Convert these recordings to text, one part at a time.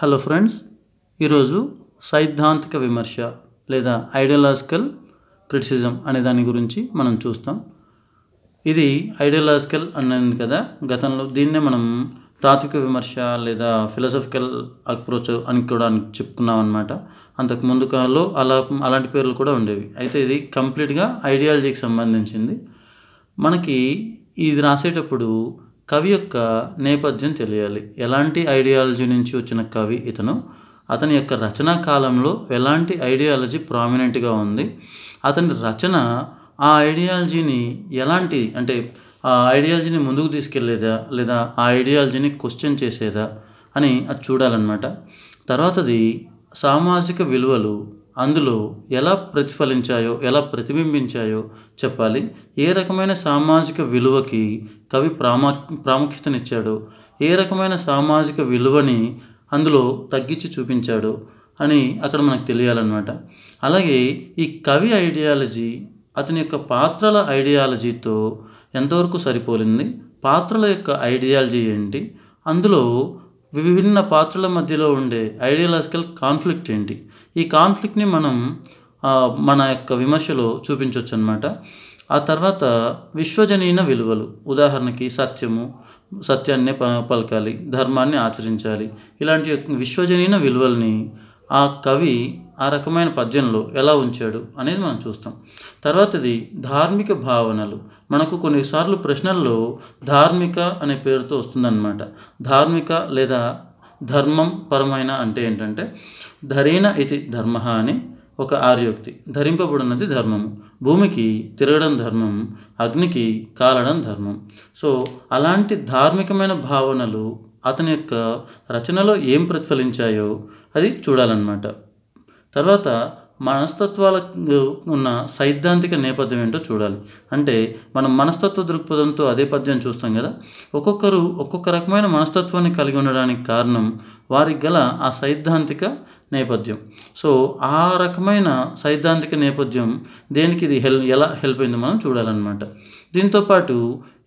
hello friends ఈరోజు సైద్ధాంతిక విమర్శ లేదా ఐడియలాజికల్ క్రిటిసిజం అనే దాని గురించి మనం చూస్తాం ఇది ఐడియలాజికల్ అనేది కదా గతంలో దీన్నే మనం తాత్విక విమర్శ లేదా ఫిలాసఫికల్ అప్రోచ్ అని కూడా చెప్పుకున్నాం అనమాట అంతకు ముందు కాలంలో అలా అలాంటి పేర్లు కూడా ఉండేవి అయితే ఇది కంప్లీట్గా ఐడియాలజీకి సంబంధించింది మనకి ఇది రాసేటప్పుడు కవి యొక్క నేపథ్యం తెలియాలి ఎలాంటి ఐడియాలజీ నుంచి వచ్చిన కవి ఇతను అతని యొక్క రచనా కాలంలో ఎలాంటి ఐడియాలజీ ప్రామినెంట్గా ఉంది అతని రచన ఆ ఐడియాలజీని ఎలాంటి అంటే ఆ ఐడియాలజీని ముందుకు తీసుకెళ్లేదా లేదా ఆ ఐడియాలజీని క్వశ్చన్ చేసేదా అని అది చూడాలన్నమాట తర్వాతది సామాజిక విలువలు అందులో ఎలా ప్రతిఫలించాయో ఎలా ప్రతిబింబించాయో చెప్పాలి ఏ రకమైన సామాజిక విలువకి కవి ప్రామా ప్రాముఖ్యతనిచ్చాడు ఏ రకమైన సామాజిక విలువని అందులో తగ్గించి చూపించాడు అని అక్కడ మనకు తెలియాలన్నమాట అలాగే ఈ కవి ఐడియాలజీ అతని యొక్క పాత్రల ఐడియాలజీతో ఎంతవరకు సరిపోలింది పాత్రల యొక్క ఐడియాలజీ ఏంటి అందులో విభిన్న పాత్రల మధ్యలో ఉండే ఐడియాలజికల్ కాన్ఫ్లిక్ట్ ఏంటి ఈ కాన్ఫ్లిక్ట్ని మనం మన యొక్క విమర్శలో చూపించవచ్చు అనమాట ఆ తర్వాత విశ్వజనీన విలువలు ఉదాహరణకి సత్యము సత్యాన్ని పలకాలి ధర్మాన్ని ఆచరించాలి ఇలాంటి విశ్వజనీన విలువల్ని ఆ కవి ఆ రకమైన పద్యంలో ఎలా ఉంచాడు అనేది మనం చూస్తాం తర్వాతది ధార్మిక భావనలు మనకు కొన్నిసార్లు ప్రశ్నల్లో ధార్మిక అనే పేరుతో వస్తుందన్నమాట ధార్మిక లేదా ధర్మం పరమైన అంటే ఏంటంటే ధరేణ ఇది ధర్మ అని ఒక ఆర్యోక్తి ధరింపబడినది ధర్మము భూమికి తిరగడం ధర్మం అగ్నికి కాలడం ధర్మం సో అలాంటి ధార్మికమైన భావనలు అతని యొక్క రచనలో ఏం ప్రతిఫలించాయో అది చూడాలన్నమాట తర్వాత మనస్తత్వాలకు ఉన్న సైద్ధాంతిక నేపథ్యం ఏంటో చూడాలి అంటే మనం మనస్తత్వ దృక్పథంతో అదే పద్యం చూస్తాం కదా ఒక్కొక్కరు ఒక్కొక్క రకమైన మనస్తత్వాన్ని కలిగి ఉండడానికి కారణం వారికి గల ఆ సైద్ధాంతిక నేపథ్యం సో ఆ రకమైన సైద్ధాంతిక నేపథ్యం దేనికి ఇది హెల్ప్ ఎలా హెల్ప్ అయింది మనం చూడాలన్నమాట దీంతోపాటు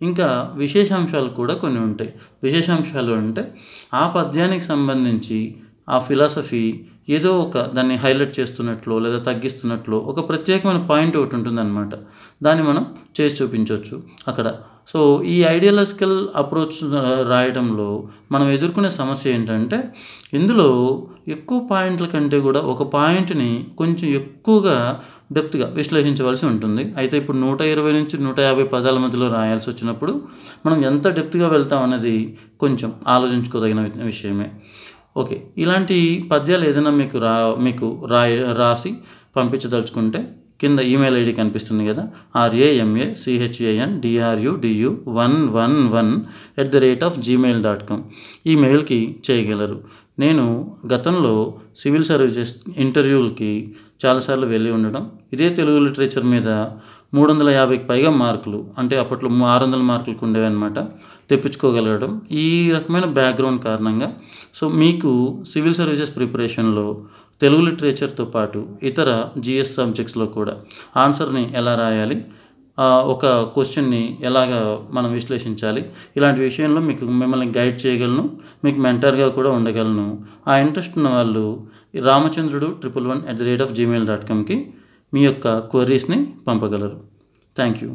ఇంకా విశేషాంశాలు కూడా కొన్ని ఉంటాయి విశేషాంశాలు అంటే ఆ పద్యానికి సంబంధించి ఆ ఫిలాసఫీ ఏదో ఒక దాన్ని హైలైట్ చేస్తున్నట్లు లేదా తగ్గిస్తున్నట్లు ఒక ప్రత్యేకమైన పాయింట్ ఒకటి ఉంటుందన్నమాట దాన్ని మనం చేసి చూపించవచ్చు అక్కడ సో ఈ ఐడియాలజికల్ అప్రోచ్ రాయడంలో మనం ఎదుర్కొనే సమస్య ఏంటంటే ఇందులో ఎక్కువ పాయింట్ల కంటే కూడా ఒక పాయింట్ని కొంచెం ఎక్కువగా డెప్త్గా విశ్లేషించవలసి ఉంటుంది అయితే ఇప్పుడు నూట ఇరవై నుంచి నూట యాభై పదాల మధ్యలో రాయాల్సి వచ్చినప్పుడు మనం ఎంత డెప్త్గా వెళ్తాం అన్నది కొంచెం ఆలోచించుకోదగిన విషయమే ఓకే ఇలాంటి పద్యాలు ఏదైనా మీకు రా మీకు రాయ రాసి పంపించదలుచుకుంటే కింద ఈమెయిల్ ఐడి కనిపిస్తుంది కదా R A M A C H A N D R U D U one one one at the rate of Gmail dot com ఈ మెయిల్కి చేయగలరు నేను గతంలో సివిల్ సర్వీసెస్ ఇంటర్వ్యూలకి చాలాసార్లు వెళ్ళి ఉండడం ఇదే తెలుగు లిటరేచర్ మీద మూడు వందల యాభైకి పైగా మార్కులు అంటే అప్పట్లో ఆరు వందల మార్కులకు అనమాట తెప్పించుకోగలగడం ఈ రకమైన బ్యాక్గ్రౌండ్ కారణంగా సో మీకు సివిల్ సర్వీసెస్ ప్రిపరేషన్లో తెలుగు లిటరేచర్తో పాటు ఇతర జిఎస్ సబ్జెక్ట్స్లో కూడా ఆన్సర్ని ఎలా రాయాలి ఒక క్వశ్చన్ని ఎలాగ మనం విశ్లేషించాలి ఇలాంటి విషయంలో మీకు మిమ్మల్ని గైడ్ చేయగలను మీకు మెంటర్గా కూడా ఉండగలను ఆ ఇంట్రెస్ట్ ఉన్న వాళ్ళు రామచంద్రుడు triple one at the rate of Gmail dot కామ్కి మీ యొక్క క్వరీస్ని పంపగలరు థ్యాంక్ యూ